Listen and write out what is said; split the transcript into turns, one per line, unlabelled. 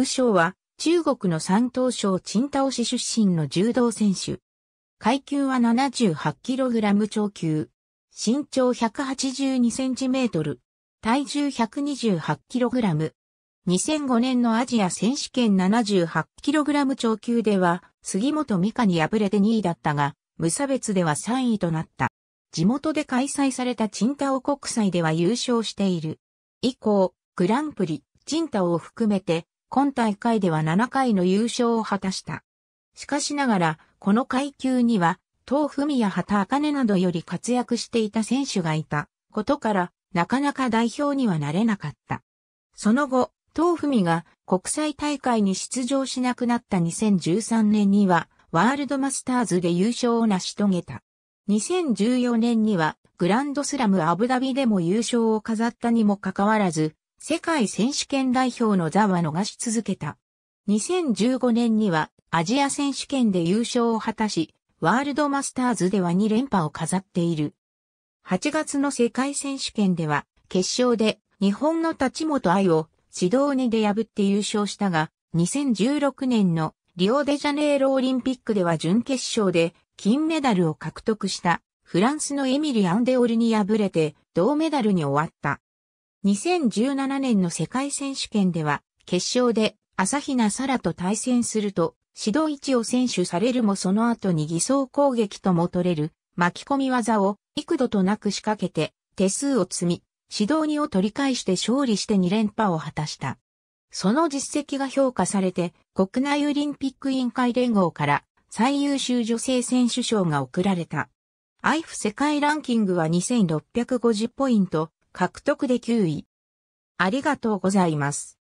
武将は中国の山東省青島市出身の柔道選手。
階級は 78kg 超級。身長 182cm。体重 128kg。2005年のアジア選手権 78kg 超級では杉本美香に敗れて2位だったが、無差別では3位となった。地元で開催されたチンタオ国際では優勝している。以降、グランプリ、チンタオを含めて今大会では7回の優勝を果たした。しかしながら、この階級には、東文や畑茜などより活躍していた選手がいたことから、なかなか代表にはなれなかった。その後、東文が国際大会に出場しなくなった2013年には、ワールドマスターズで優勝を成し遂げた。2014年には、グランドスラムアブダビでも優勝を飾ったにもかかわらず、世界選手権代表の座は逃し続けた。2015年にはアジア選手権で優勝を果たし、ワールドマスターズでは2連覇を飾っている。8月の世界選手権では、決勝で日本の立本愛を指導にで破って優勝したが、2016年のリオデジャネイロオリンピックでは準決勝で金メダルを獲得したフランスのエミリ・アンデオルに敗れて銅メダルに終わった。2017年の世界選手権では、決勝で朝比奈沙羅と対戦すると、指導1を選手されるもその後に偽装攻撃とも取れる巻き込み技を幾度となく仕掛けて手数を積み、指導2を取り返して勝利して2連覇を果たした。その実績が評価されて国内オリンピック委員会連合から最優秀女性選手賞が贈られた。IF 世界ランキングは2650ポイン
ト、獲得で9位。ありがとうございます。